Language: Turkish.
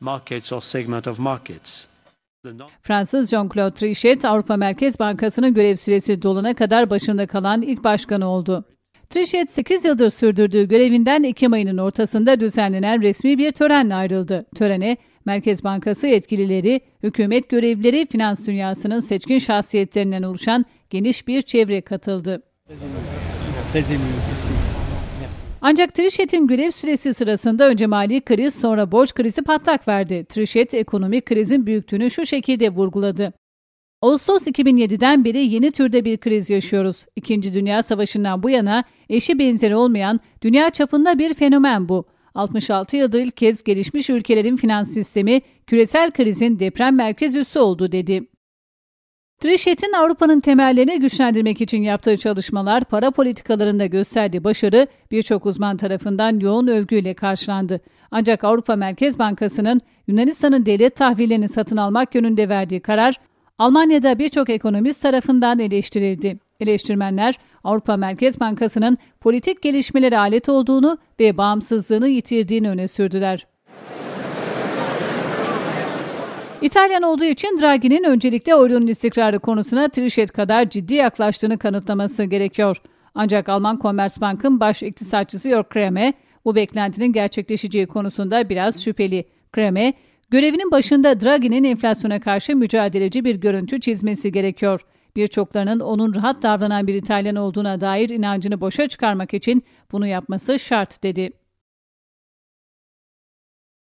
markets or segment of markets. Fransız Jean-Claude Trichet, Avrupa Merkez Bankası'nın görev süresi dolana kadar başında kalan ilk başkan oldu. Trichet 8 yıldır sürdürdüğü görevinden Ekim ayının ortasında düzenlenen resmi bir törenle ayrıldı. Törene Merkez Bankası yetkilileri, hükümet görevlileri, finans dünyasının seçkin şahsiyetlerinden oluşan geniş bir çevre katıldı. Ancak Trichet'in görev süresi sırasında önce mali kriz sonra borç krizi patlak verdi. Trichet ekonomik krizin büyüklüğünü şu şekilde vurguladı. Ağustos 2007'den beri yeni türde bir kriz yaşıyoruz. İkinci Dünya Savaşı'ndan bu yana eşi benzeri olmayan dünya çapında bir fenomen bu. 66 yıldır ilk kez gelişmiş ülkelerin finans sistemi küresel krizin deprem merkez üssü oldu dedi. Trichet'in Avrupa'nın temellerini güçlendirmek için yaptığı çalışmalar, para politikalarında gösterdiği başarı birçok uzman tarafından yoğun övgüyle karşılandı. Ancak Avrupa Merkez Bankası'nın Yunanistan'ın devlet tahvillerini satın almak yönünde verdiği karar, Almanya'da birçok ekonomist tarafından eleştirildi. Eleştirmenler, Avrupa Merkez Bankası'nın politik gelişmelere alet olduğunu ve bağımsızlığını yitirdiğini öne sürdüler. İtalyan olduğu için Draghi'nin öncelikle Orion'un istikrarı konusuna Trichet kadar ciddi yaklaştığını kanıtlaması gerekiyor. Ancak Alman Commerzbank'ın baş iktisatçısı Jörg Kreme bu beklentinin gerçekleşeceği konusunda biraz şüpheli. Kreme, görevinin başında Draghi'nin enflasyona karşı mücadeleci bir görüntü çizmesi gerekiyor. Birçoklarının onun rahat davranan bir İtalyan olduğuna dair inancını boşa çıkarmak için bunu yapması şart dedi.